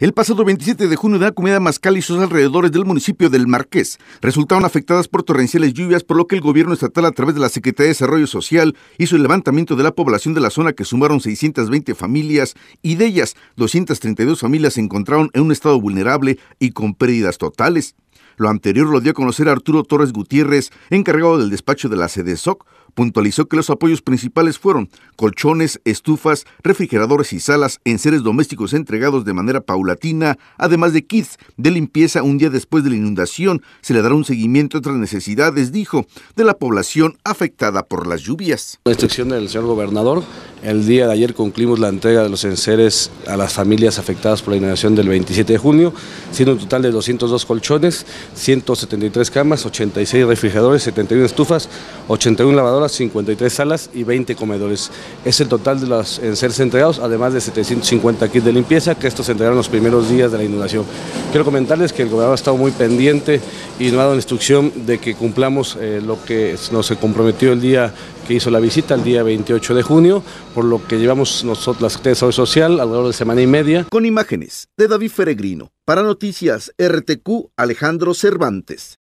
El pasado 27 de junio, la comida Mascal y sus alrededores del municipio del Marqués resultaron afectadas por torrenciales lluvias, por lo que el gobierno estatal, a través de la Secretaría de Desarrollo Social, hizo el levantamiento de la población de la zona que sumaron 620 familias y de ellas 232 familias se encontraron en un estado vulnerable y con pérdidas totales. Lo anterior lo dio a conocer Arturo Torres Gutiérrez, encargado del despacho de la CDSOC, Puntualizó que los apoyos principales fueron colchones, estufas, refrigeradores y salas, en seres domésticos entregados de manera paulatina, además de kits de limpieza un día después de la inundación. Se le dará un seguimiento a otras necesidades, dijo, de la población afectada por las lluvias. La instrucción del señor gobernador el día de ayer concluimos la entrega de los enseres a las familias afectadas por la inundación del 27 de junio, siendo un total de 202 colchones, 173 camas, 86 refrigeradores, 71 estufas, 81 lavadoras, 53 salas y 20 comedores. Es el total de los enseres entregados, además de 750 kits de limpieza, que estos se entregaron los primeros días de la inundación. Quiero comentarles que el gobernador ha estado muy pendiente y nos ha dado la instrucción de que cumplamos eh, lo que nos comprometió el día que hizo la visita, el día 28 de junio, por lo que llevamos nosotros la Secretaría de Social alrededor de semana y media. Con imágenes de David Feregrino, para Noticias RTQ, Alejandro Cervantes.